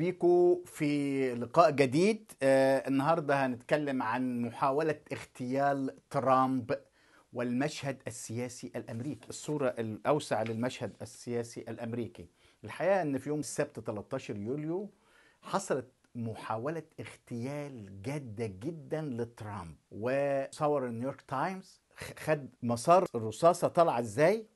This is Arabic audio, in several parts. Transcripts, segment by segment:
بيكم في لقاء جديد آه النهارده هنتكلم عن محاولة اغتيال ترامب والمشهد السياسي الامريكي، الصورة الاوسع للمشهد السياسي الامريكي. الحقيقة ان في يوم السبت 13 يوليو حصلت محاولة اغتيال جادة جدا لترامب وصور نيويورك تايمز خد مسار الرصاصة طالعة ازاي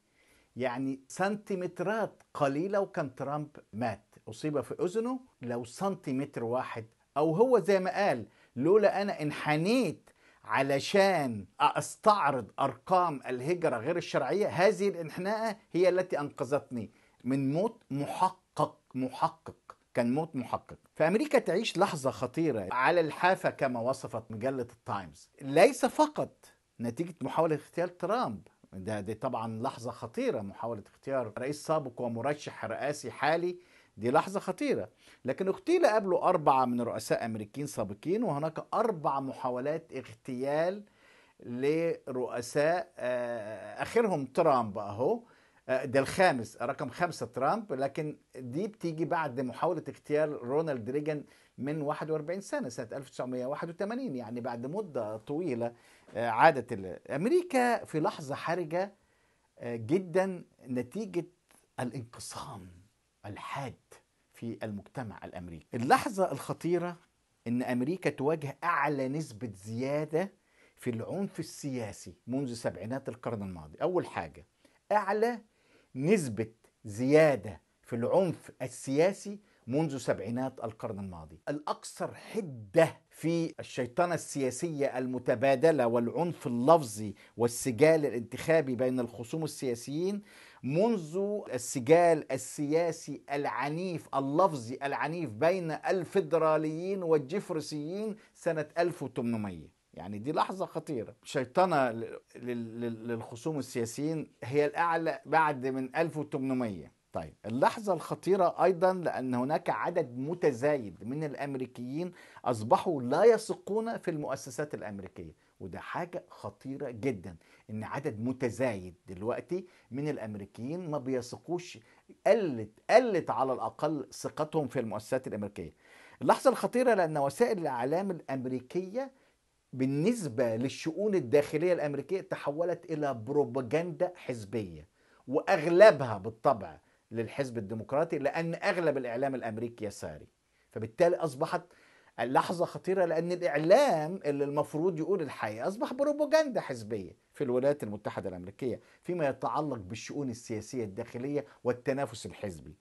يعني سنتيمترات قليلة وكان ترامب مات أصيب في أذنه لو سنتيمتر واحد أو هو زي ما قال لولا أنا انحنيت علشان أستعرض أرقام الهجرة غير الشرعية هذه الانحناءة هي التي أنقذتني من موت محقق محقق كان موت محقق فأمريكا تعيش لحظة خطيرة على الحافة كما وصفت مجلة التايمز ليس فقط نتيجة محاولة اغتيال ترامب ده دي طبعا لحظة خطيرة محاولة اختيار رئيس سابق ومرشح رئاسي حالي دي لحظة خطيرة لكن اغتيل قبله أربعة من رؤساء أمريكيين سابقين وهناك أربع محاولات اغتيال لرؤساء آه، آخرهم ترامب أهو آه، ده الخامس رقم خمسة ترامب لكن دي بتيجي بعد محاولة اغتيال رونالد ريجن من 41 سنة سنة 1981 يعني بعد مدة طويلة آه، عادت أمريكا في لحظة حرجة جدا نتيجة الانقسام الحاد في المجتمع الامريكي. اللحظه الخطيره ان امريكا تواجه اعلى نسبه زياده في العنف السياسي منذ سبعينات القرن الماضي. اول حاجه اعلى نسبه زياده في العنف السياسي منذ سبعينات القرن الماضي الأكثر حدة في الشيطنة السياسية المتبادلة والعنف اللفظي والسجال الانتخابي بين الخصوم السياسيين منذ السجال السياسي العنيف اللفظي العنيف بين الفدراليين والجفرسيين سنة 1800 يعني دي لحظة خطيرة شيطنة للخصوم السياسيين هي الأعلى بعد من 1800 طيب اللحظة الخطيرة أيضا لأن هناك عدد متزايد من الأمريكيين أصبحوا لا يثقون في المؤسسات الأمريكية وده حاجة خطيرة جدا ان عدد متزايد دلوقتي من الامريكيين ما بيثقوش قلت قلت على الاقل ثقتهم في المؤسسات الامريكية اللحظة الخطيرة لان وسائل الاعلام الامريكية بالنسبة للشؤون الداخلية الامريكية تحولت الى بروباجندا حزبية واغلبها بالطبع للحزب الديمقراطي لان اغلب الاعلام الامريكي يساري فبالتالي اصبحت اللحظة خطيرة لأن الإعلام اللي المفروض يقول الحقيقة أصبح بروبوجندا حزبية في الولايات المتحدة الأمريكية فيما يتعلق بالشؤون السياسية الداخلية والتنافس الحزبي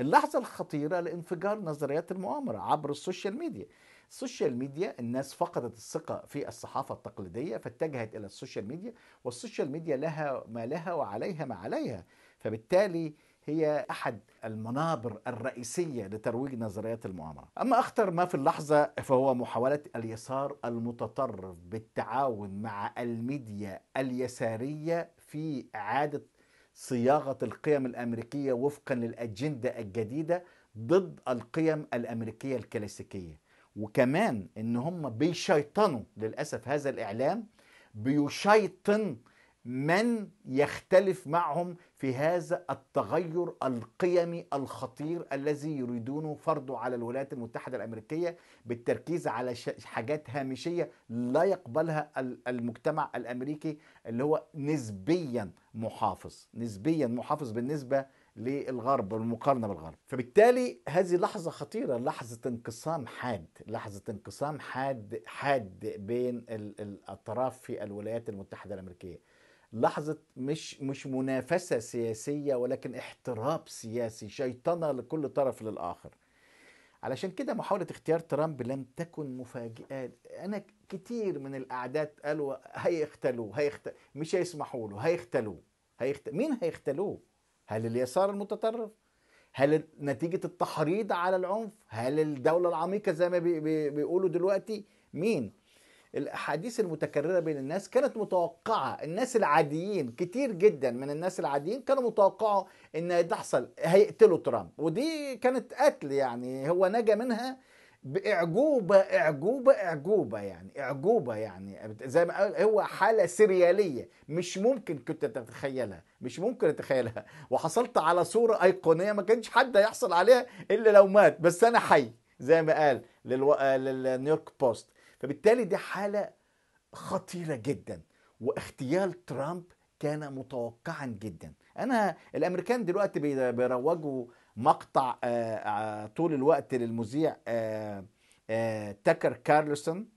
اللحظة الخطيرة لانفجار نظريات المؤامرة عبر السوشيال ميديا السوشيال ميديا الناس فقدت الثقة في الصحافة التقليدية فاتجهت إلى السوشيال ميديا والسوشيال ميديا لها ما لها وعليها ما عليها فبالتالي هي أحد المنابر الرئيسية لترويج نظريات المؤامرة أما أخطر ما في اللحظة فهو محاولة اليسار المتطرف بالتعاون مع الميديا اليسارية في إعادة صياغة القيم الأمريكية وفقا للأجندة الجديدة ضد القيم الأمريكية الكلاسيكية وكمان إن هم بيشيطنوا للأسف هذا الإعلام بيشيطن من يختلف معهم في هذا التغير القيمي الخطير الذي يريدونه فرضه على الولايات المتحده الامريكيه بالتركيز على حاجات هامشيه لا يقبلها المجتمع الامريكي اللي هو نسبيا محافظ، نسبيا محافظ بالنسبه للغرب والمقارنه بالغرب، فبالتالي هذه لحظه خطيره، لحظه انقسام حاد، لحظه انقسام حاد حاد بين الاطراف في الولايات المتحده الامريكيه. لحظه مش مش منافسه سياسيه ولكن احتراب سياسي شيطنه لكل طرف للاخر علشان كده محاولة اختيار ترامب لم تكن مفاجئة أنا كتير من الأعداد قالوا هيختلوا هيخت... مش هيسمحوا له هيختلوا هيخت... مين هيختلوه؟ هل اليسار المتطرف؟ هل نتيجة التحريض على العنف؟ هل الدولة العميقة زي ما بي... بيقولوا دلوقتي؟ مين؟ الاحاديث المتكرره بين الناس كانت متوقعه الناس العاديين كتير جدا من الناس العاديين كانوا متوقعوا ان تحصل هيقتلوا ترامب ودي كانت قتل يعني هو نجا منها باعجوبه اعجوبه اعجوبه يعني اعجوبه يعني زي ما قال هو حاله سرياليه مش ممكن كنت تتخيلها مش ممكن تتخيلها وحصلت على صوره ايقونيه ما كانش حد هيحصل عليها الا لو مات بس انا حي زي ما قال للنيويورك بوست فبالتالي دي حالة خطيرة جدا واغتيال ترامب كان متوقعا جدا انا الامريكان دلوقتي بيروجوا مقطع آه، آه، طول الوقت للمذيع آه، تاكر كارلسون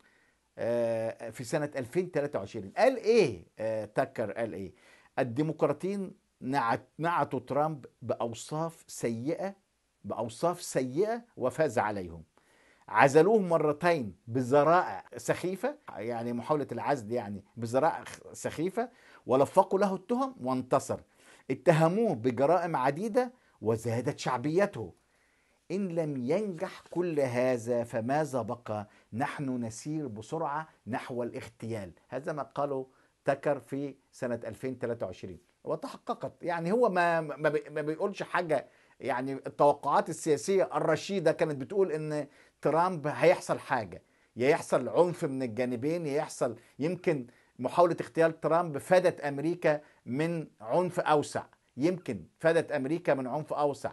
في سنة 2023 قال ايه تاكر قال ايه الديمقراطيين نعت نعتوا ترامب باوصاف سيئة باوصاف سيئة وفاز عليهم عزلوه مرتين بذرائع سخيفة يعني محاولة العزل يعني بذرائع سخيفة ولفقوا له التهم وانتصر اتهموه بجرائم عديدة وزادت شعبيته إن لم ينجح كل هذا فماذا بقى نحن نسير بسرعة نحو الاغتيال هذا ما قاله تكر في سنة 2023 وتحققت يعني هو ما ما بيقولش حاجة يعني التوقعات السياسية الرشيدة كانت بتقول إن ترامب هيحصل حاجه يا يحصل عنف من الجانبين يا يحصل يمكن محاوله اغتيال ترامب فادت امريكا من عنف اوسع يمكن فادت امريكا من عنف اوسع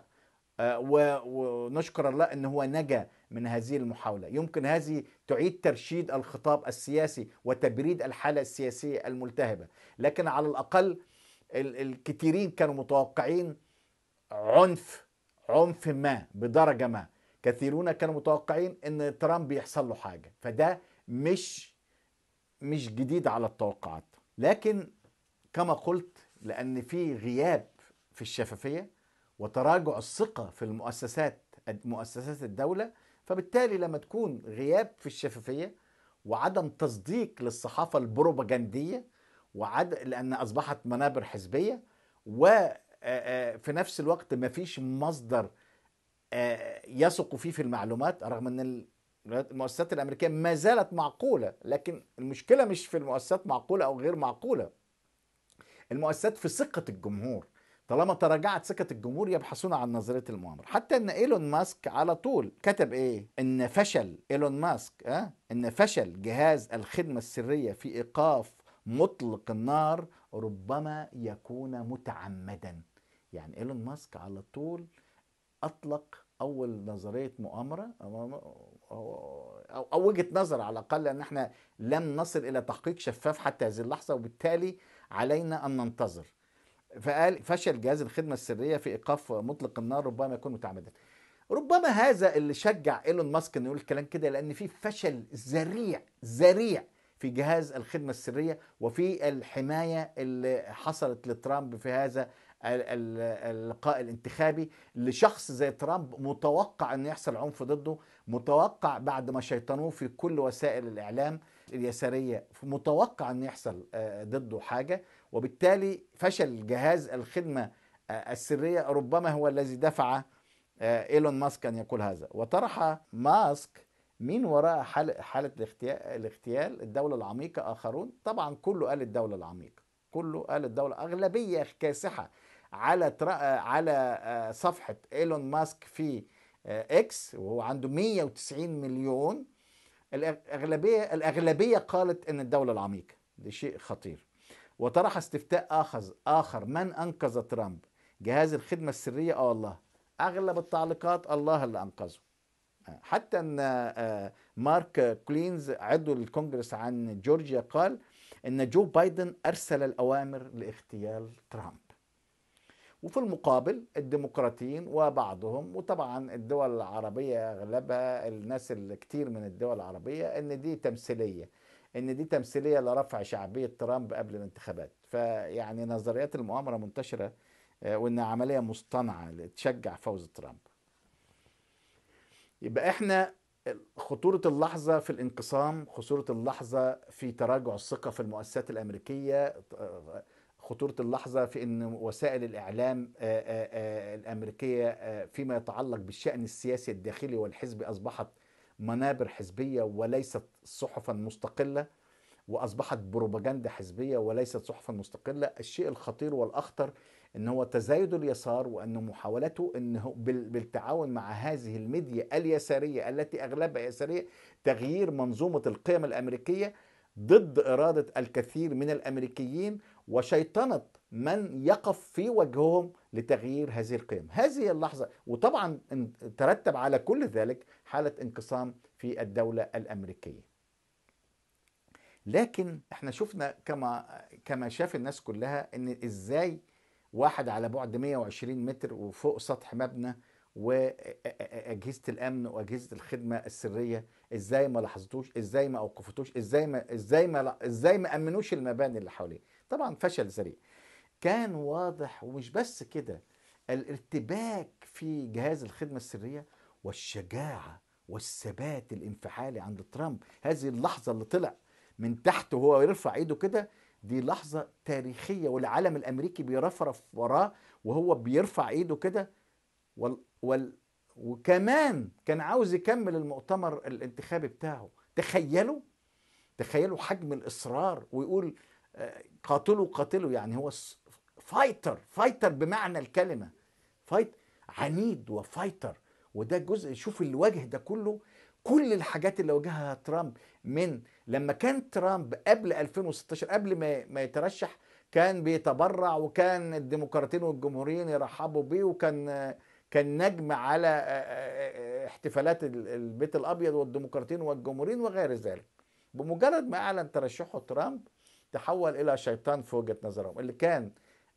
آه، ونشكر الله ان هو نجا من هذه المحاوله يمكن هذه تعيد ترشيد الخطاب السياسي وتبريد الحاله السياسيه الملتهبه لكن على الاقل الكثيرين كانوا متوقعين عنف عنف ما بدرجه ما كثيرون كانوا متوقعين ان ترامب يحصل له حاجه فده مش مش جديد على التوقعات لكن كما قلت لان في غياب في الشفافيه وتراجع الثقه في المؤسسات مؤسسات الدوله فبالتالي لما تكون غياب في الشفافيه وعدم تصديق للصحافه البروباجنديه وعد لان اصبحت منابر حزبيه وفي نفس الوقت ما فيش مصدر آه، يثقوا فيه في المعلومات رغم ان المؤسسات الامريكيه ما زالت معقوله لكن المشكله مش في المؤسسات معقوله او غير معقوله المؤسسات في ثقه الجمهور طالما تراجعت ثقه الجمهور يبحثون عن نظريه المؤامره حتى ان ايلون ماسك على طول كتب ايه ان فشل ايلون ماسك اه ان فشل جهاز الخدمه السريه في ايقاف مطلق النار ربما يكون متعمدا يعني ايلون ماسك على طول اطلق اول نظريه مؤامره او وجهه نظر على الاقل ان احنا لم نصل الى تحقيق شفاف حتى هذه اللحظه وبالتالي علينا ان ننتظر فقال فشل جهاز الخدمه السريه في ايقاف مطلق النار ربما يكون متعمدا ربما هذا اللي شجع ايلون ماسك انه يقول الكلام كده لان في فشل ذريع ذريع في جهاز الخدمه السريه وفي الحمايه اللي حصلت لترامب في هذا اللقاء الانتخابي لشخص زي ترامب متوقع ان يحصل عنف ضده متوقع بعد ما شيطنوه في كل وسائل الاعلام اليساريه متوقع ان يحصل آه، ضده حاجه وبالتالي فشل جهاز الخدمه آه، السريه ربما هو الذي دفع آه، ايلون ماسك ان يقول هذا وطرح ماسك مين وراء حالة الاغتيال الدولة العميقة آخرون طبعا كله قال الدولة العميقة كله قال الدولة أغلبية كاسحة على على آه، صفحه ايلون ماسك في آه، اكس وهو عنده 190 مليون الاغلبيه الاغلبيه قالت ان الدوله العميقه ده شيء خطير وطرح استفتاء اخر اخر من انقذ ترامب جهاز الخدمه السريه اه الله اغلب التعليقات الله اللي انقذه حتى ان آه، مارك كلينز عضو الكونجرس عن جورجيا قال ان جو بايدن ارسل الاوامر لاغتيال ترامب وفي المقابل الديمقراطيين وبعضهم وطبعا الدول العربية أغلبها الناس الكتير من الدول العربية إن دي تمثيلية إن دي تمثيلية لرفع شعبية ترامب قبل الانتخابات فيعني نظريات المؤامرة منتشرة آه، وإن عملية مصطنعة تشجع فوز ترامب يبقى إحنا خطورة اللحظة في الانقسام خطورة اللحظة في تراجع الثقة في المؤسسات الأمريكية آه، خطوره اللحظه في ان وسائل الاعلام آه، آه، آه، الامريكيه فيما يتعلق بالشان السياسي الداخلي والحزبي اصبحت منابر حزبيه وليست صحفا مستقله واصبحت بروباجندا حزبيه وليست صحفا مستقله الشيء الخطير والاخطر ان هو تزايد اليسار وان محاولته انه بالتعاون مع هذه الميديا اليساريه التي اغلبها يساريه تغيير منظومه القيم الامريكيه ضد اراده الكثير من الامريكيين وشيطنة من يقف في وجههم لتغيير هذه القيم هذه اللحظة وطبعا ترتب على كل ذلك حالة انقسام في الدولة الأمريكية لكن احنا شفنا كما كما شاف الناس كلها ان ازاي واحد على بعد 120 متر وفوق سطح مبنى واجهزه الامن واجهزه الخدمه السريه ازاي ما لاحظتوش ازاي ما اوقفتوش ازاي ما ازاي ما ازاي ما امنوش المباني اللي حواليه طبعا فشل ذريع كان واضح ومش بس كده الارتباك في جهاز الخدمة السرية والشجاعة والثبات الانفعالي عند ترامب هذه اللحظة اللي طلع من تحت وهو يرفع ايده كده دي لحظة تاريخية والعالم الأمريكي بيرفرف وراه وهو بيرفع ايده كده وال... وال... وكمان كان عاوز يكمل المؤتمر الانتخابي بتاعه تخيلوا تخيلوا حجم الإصرار ويقول قاتلوا قاتلوا يعني هو فايتر فايتر بمعنى الكلمه فايت عنيد وفايتر وده جزء شوف الوجه ده كله كل الحاجات اللي واجهها ترامب من لما كان ترامب قبل 2016 قبل ما ما يترشح كان بيتبرع وكان الديمقراطيين والجمهوريين يرحبوا بيه وكان كان نجم على احتفالات البيت الابيض والديمقراطيين والجمهوريين وغير ذلك بمجرد ما اعلن ترشحه ترامب تحول الى شيطان في وجهه نظرهم اللي كان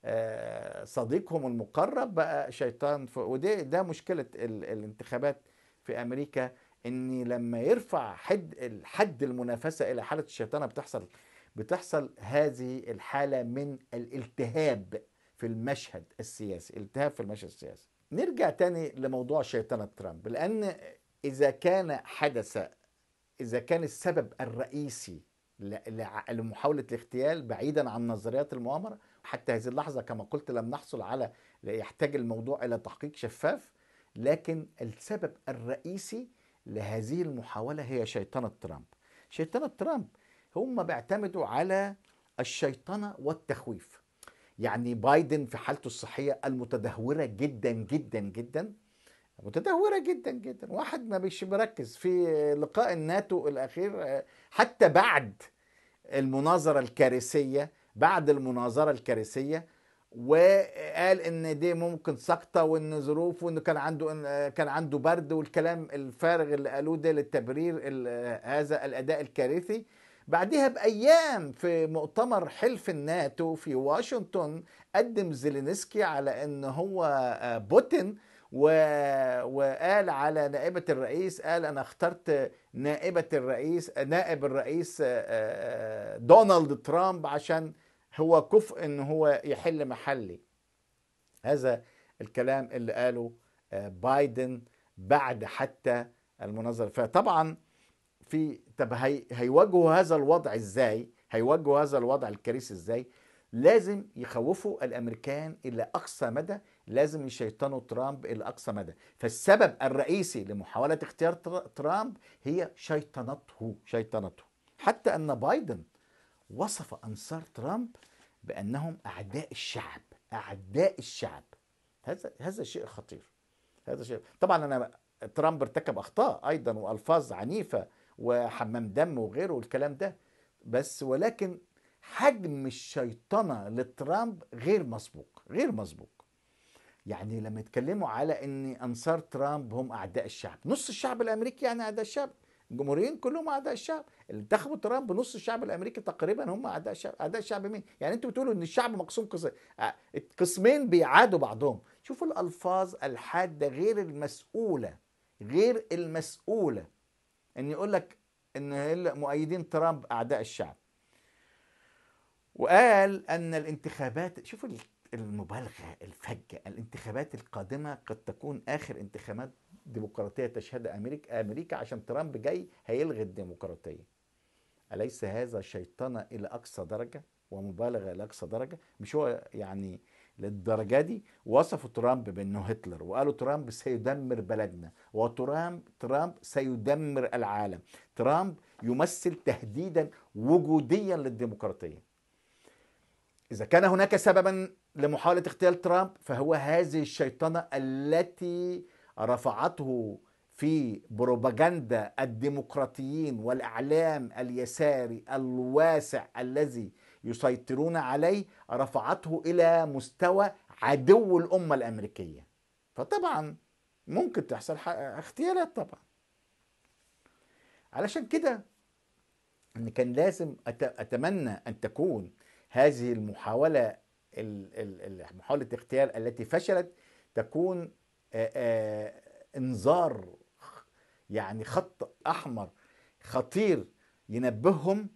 آه، صديقهم المقرب بقى شيطان في وده ده مشكله الانتخابات في امريكا ان لما يرفع حد حد المنافسه الى حاله الشيطانه بتحصل بتحصل هذه الحاله من الالتهاب في المشهد السياسي التهاب في المشهد السياسي نرجع تاني لموضوع شيطنة ترامب لأن إذا كان حدث إذا كان السبب الرئيسي لمحاولة الاغتيال بعيدا عن نظريات المؤامرة حتى هذه اللحظة كما قلت لم نحصل على يحتاج الموضوع إلى تحقيق شفاف لكن السبب الرئيسي لهذه المحاولة هي شيطنة ترامب شيطنة ترامب هم بيعتمدوا على الشيطنة والتخويف يعني بايدن في حالته الصحية المتدهورة جدا جدا جدا متدهوره جدا جدا واحد ما بيش مركز في لقاء الناتو الاخير حتى بعد المناظره الكارثيه بعد المناظره الكارثيه وقال ان دي ممكن سقطه وان ظروف وان كان عنده كان عنده برد والكلام الفارغ اللي قالوه ده للتبرير هذا الاداء الكارثي بعدها بايام في مؤتمر حلف الناتو في واشنطن قدم زيلينسكي على ان هو آه، بوتين و... وقال على نائبة الرئيس قال أنا اخترت نائبة الرئيس نائب الرئيس آه، آه، دونالد ترامب عشان هو كفء إن هو يحل محلي هذا الكلام اللي قاله آه، بايدن بعد حتى المناظرة فطبعا في طب هي... هيواجهوا هذا الوضع ازاي؟ هيواجهوا هذا الوضع الكارثي ازاي؟ لازم يخوفوا الامريكان الى اقصى مدى لازم يشيطنوا ترامب الى اقصى مدى فالسبب الرئيسي لمحاوله اختيار ترامب هي شيطنته شيطنته حتى ان بايدن وصف انصار ترامب بانهم اعداء الشعب اعداء الشعب هذا هذا شيء خطير هذا شيء طبعا انا ترامب ارتكب اخطاء ايضا والفاظ عنيفه وحمام دم وغيره والكلام ده بس ولكن حجم الشيطنه لترامب غير مسبوق غير مسبوق يعني لما يتكلموا على ان انصار ترامب هم اعداء الشعب نص الشعب الامريكي يعني اعداء الشعب الجمهوريين كلهم اعداء الشعب اللي انتخبوا ترامب نص الشعب الامريكي تقريبا هم اعداء الشعب اعداء الشعب مين يعني انتوا بتقولوا ان الشعب مقسوم قسمين آه، قسمين بيعادوا بعضهم شوفوا الالفاظ الحاده غير المسؤوله غير المسؤوله ان يقول لك ان مؤيدين ترامب اعداء الشعب وقال ان الانتخابات شوفوا المبالغه الفجه الانتخابات القادمه قد تكون اخر انتخابات ديمقراطيه تشهدها امريكا امريكا عشان ترامب جاي هيلغي الديمقراطيه اليس هذا شيطنه الى اقصى درجه ومبالغه الى اقصى درجه مش هو يعني للدرجه دي وصفوا ترامب بانه هتلر وقالوا ترامب سيدمر بلدنا وترامب ترامب سيدمر العالم ترامب يمثل تهديدا وجوديا للديمقراطيه اذا كان هناك سببا لمحاولة اغتيال ترامب فهو هذه الشيطنة التي رفعته في بروباغندا الديمقراطيين والإعلام اليساري الواسع الذي يسيطرون عليه رفعته إلى مستوى عدو الأمة الأمريكية فطبعا ممكن تحصل اغتيالات طبعا علشان كده ان كان لازم اتمنى ان تكون هذه المحاوله محاولة اغتيال التي فشلت تكون انذار يعني خط احمر خطير ينبههم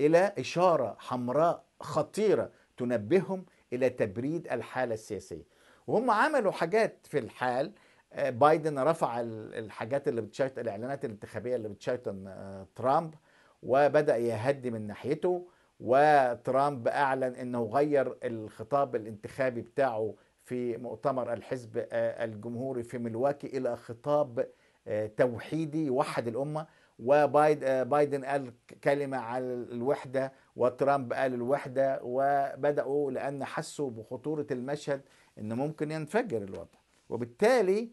الى اشاره حمراء خطيره تنبههم الى تبريد الحاله السياسيه وهم عملوا حاجات في الحال بايدن رفع الحاجات اللي بتشيط الاعلانات الانتخابيه اللي بتشيطن ترامب وبدا يهدي من ناحيته وترامب اعلن انه غير الخطاب الانتخابي بتاعه في مؤتمر الحزب آه، الجمهوري في ملواكي الى خطاب آه، توحيدي يوحد الامه وبايدن آه، قال كلمه على الوحده وترامب قال الوحده وبداوا لان حسوا بخطوره المشهد ان ممكن ينفجر الوضع وبالتالي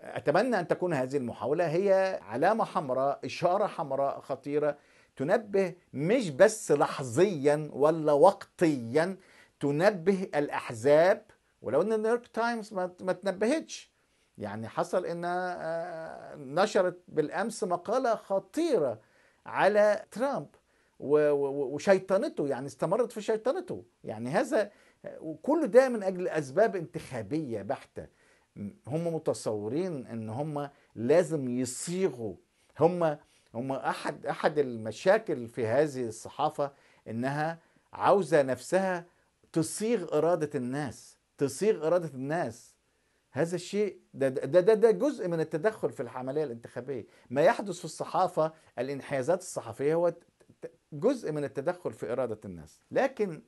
اتمنى ان تكون هذه المحاوله هي علامه حمراء اشاره حمراء خطيره تنبه مش بس لحظيا ولا وقتيا تنبه الأحزاب ولو ان نيويورك تايمز ما تنبهتش يعني حصل انها آه، نشرت بالامس مقاله خطيره على ترامب وشيطنته يعني استمرت في شيطنته يعني هذا وكل آه، ده من اجل اسباب انتخابيه بحته هم متصورين ان هم لازم يصيغوا هم هم احد احد المشاكل في هذه الصحافه انها عاوزه نفسها تصيغ اراده الناس تصيغ اراده الناس هذا الشيء ده ده, ده ده جزء من التدخل في العمليه الانتخابيه ما يحدث في الصحافه الانحيازات الصحفيه هو جزء من التدخل في اراده الناس لكن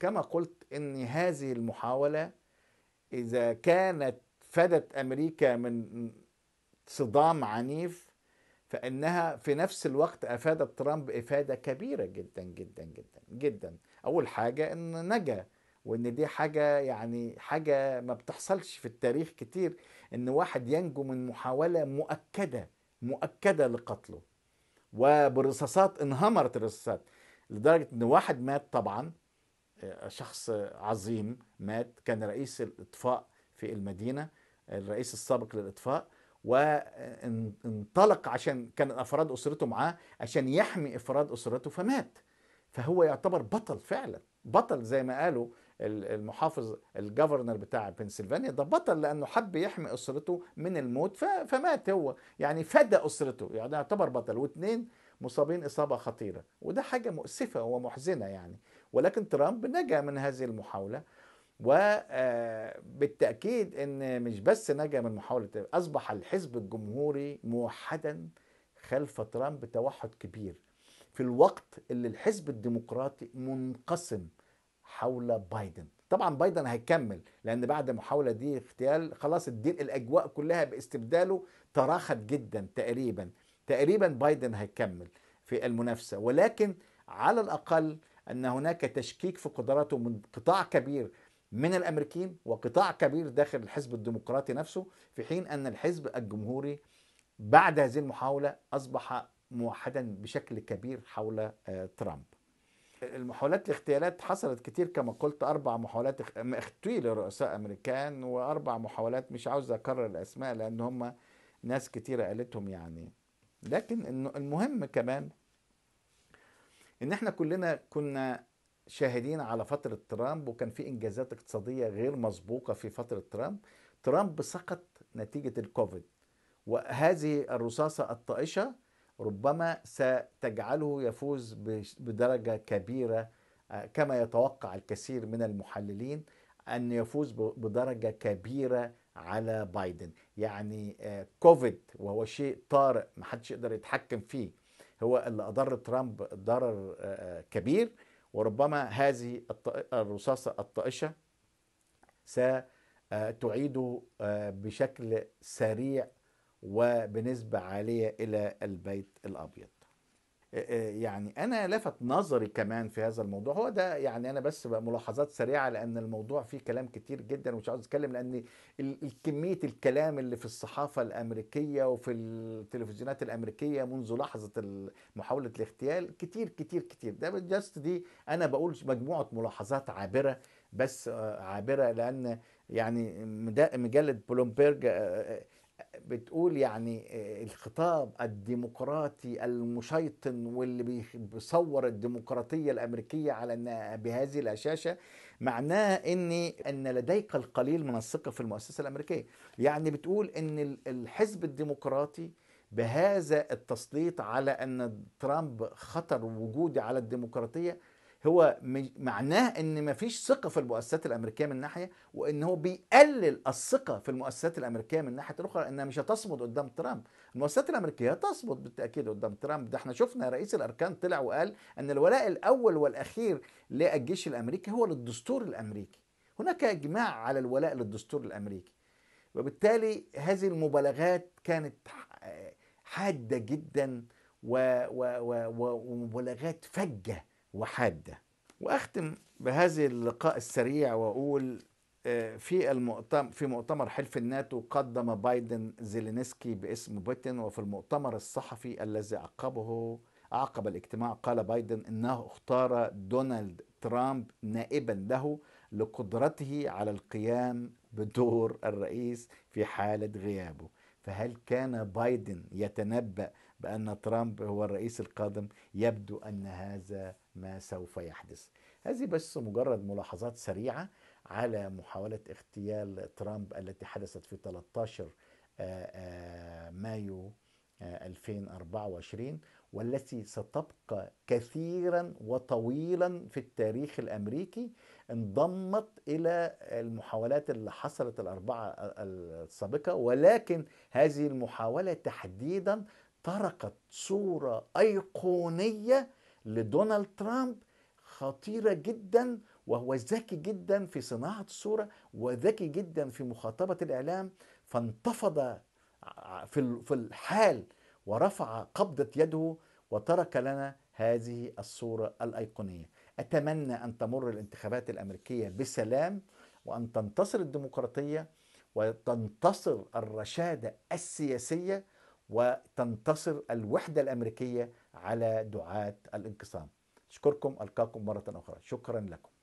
كما قلت ان هذه المحاوله اذا كانت فادت امريكا من صدام عنيف فانها في نفس الوقت افادت ترامب افاده كبيره جدا جدا جدا جدا اول حاجه ان نجا وان دي حاجه يعني حاجه ما بتحصلش في التاريخ كتير ان واحد ينجو من محاوله مؤكده مؤكده لقتله وبالرصاصات انهمرت الرصاصات لدرجه ان واحد مات طبعا آه، شخص عظيم مات كان رئيس الاطفاء في المدينه الرئيس السابق للاطفاء وانطلق عشان كان افراد اسرته معاه عشان يحمي افراد اسرته فمات فهو يعتبر بطل فعلا بطل زي ما قالوا المحافظ الجفرنر بتاع بنسلفانيا ده بطل لانه حب يحمي اسرته من الموت فمات هو يعني فدى اسرته يعني يعتبر بطل واثنين مصابين اصابه خطيره وده حاجه مؤسفه ومحزنه يعني ولكن ترامب نجا من هذه المحاوله وبالتاكيد آه، ان مش بس نجا من محاوله اصبح الحزب الجمهوري موحدا خلف ترامب توحد كبير في الوقت اللي الحزب الديمقراطي منقسم حول بايدن طبعا بايدن هيكمل لان بعد محاوله دي اغتيال خلاص الدين الاجواء كلها باستبداله تراخت جدا تقريبا تقريبا بايدن هيكمل في المنافسه ولكن على الاقل ان هناك تشكيك في قدراته من قطاع كبير من الامريكيين وقطاع كبير داخل الحزب الديمقراطي نفسه في حين ان الحزب الجمهوري بعد هذه المحاوله اصبح موحدا بشكل كبير حول آه، ترامب. المحاولات الاغتيالات حصلت كتير كما قلت اربع محاولات اغتيل رؤساء امريكان واربع محاولات مش عاوز اكرر الاسماء لان هم ناس كتيره قالتهم يعني لكن المهم كمان ان احنا كلنا كنا شاهدين على فترة ترامب وكان في إنجازات اقتصادية غير مسبوقة في فترة ترامب ترامب سقط نتيجة الكوفيد وهذه الرصاصة الطائشة ربما ستجعله يفوز بدرجة كبيرة آه، كما يتوقع الكثير من المحللين أن يفوز بدرجة كبيرة على بايدن يعني آه، كوفيد وهو شيء طارئ محدش يقدر يتحكم فيه هو اللي أضر ترامب ضرر آه، كبير وربما هذه الرصاصة الطائشة ستعيد آه، آه، بشكل سريع وبنسبة عالية إلى البيت الأبيض آه، يعني انا لفت نظري كمان في هذا الموضوع هو ده يعني انا بس ملاحظات سريعه لان الموضوع فيه كلام كتير جدا ومش عاوز اتكلم لان كميه الكلام اللي في الصحافه الامريكيه وفي التلفزيونات الامريكيه منذ لحظه محاوله الاغتيال كتير كتير كتير ده جاست دي انا بقول مجموعه ملاحظات عابره بس آه، عابره لان يعني مجله بلومبرج آه، بتقول يعني آه، الخطاب الديمقراطي المشيطن واللي بيصور الديمقراطيه الامريكيه على انها بهذه الهشاشه معناها ان ان لديك القليل من الثقه في المؤسسه الامريكيه يعني بتقول ان الحزب الديمقراطي بهذا التسليط على ان ترامب خطر وجودي على الديمقراطيه هو معناه ان مفيش ثقه في المؤسسات الامريكيه من ناحيه وان هو بيقلل الثقه في المؤسسات الامريكيه من ناحيه الاخرى انها مش هتصمد قدام ترامب المؤسسات الامريكيه هتصمد بالتاكيد قدام ترامب ده احنا شفنا رئيس الاركان طلع وقال ان الولاء الاول والاخير للجيش الامريكي هو للدستور الامريكي هناك اجماع على الولاء للدستور الامريكي وبالتالي هذه المبالغات كانت حاده جدا ومبالغات فجه وحاده واختم بهذه اللقاء السريع واقول آه، في المؤتمر في مؤتمر حلف الناتو قدم بايدن زيلينسكي باسم بوتين وفي المؤتمر الصحفي الذي عقبه عقب الاجتماع قال بايدن انه اختار دونالد ترامب نائبا له لقدرته على القيام بدور الرئيس في حاله غيابه فهل كان بايدن يتنبأ بأن ترامب هو الرئيس القادم؟ يبدو أن هذا ما سوف يحدث هذه بس مجرد ملاحظات سريعة على محاولة اغتيال ترامب التي حدثت في 13 آه، آه، مايو 2024 آه، والتي ستبقى كثيرا وطويلا في التاريخ الامريكي انضمت الى المحاولات اللي حصلت الاربعه السابقه ولكن هذه المحاوله تحديدا طرقت صوره ايقونيه لدونالد ترامب خطيره جدا وهو ذكي جدا في صناعه الصوره وذكي جدا في مخاطبه الاعلام فانتفض في الحال ورفع قبضه يده وترك لنا هذه الصوره الايقونيه اتمنى ان تمر الانتخابات الامريكيه بسلام وان تنتصر الديمقراطيه وتنتصر الرشاده السياسيه وتنتصر الوحدة الأمريكية على دعاة الانقسام أشكركم ألقاكم مرة أخرى شكرا لكم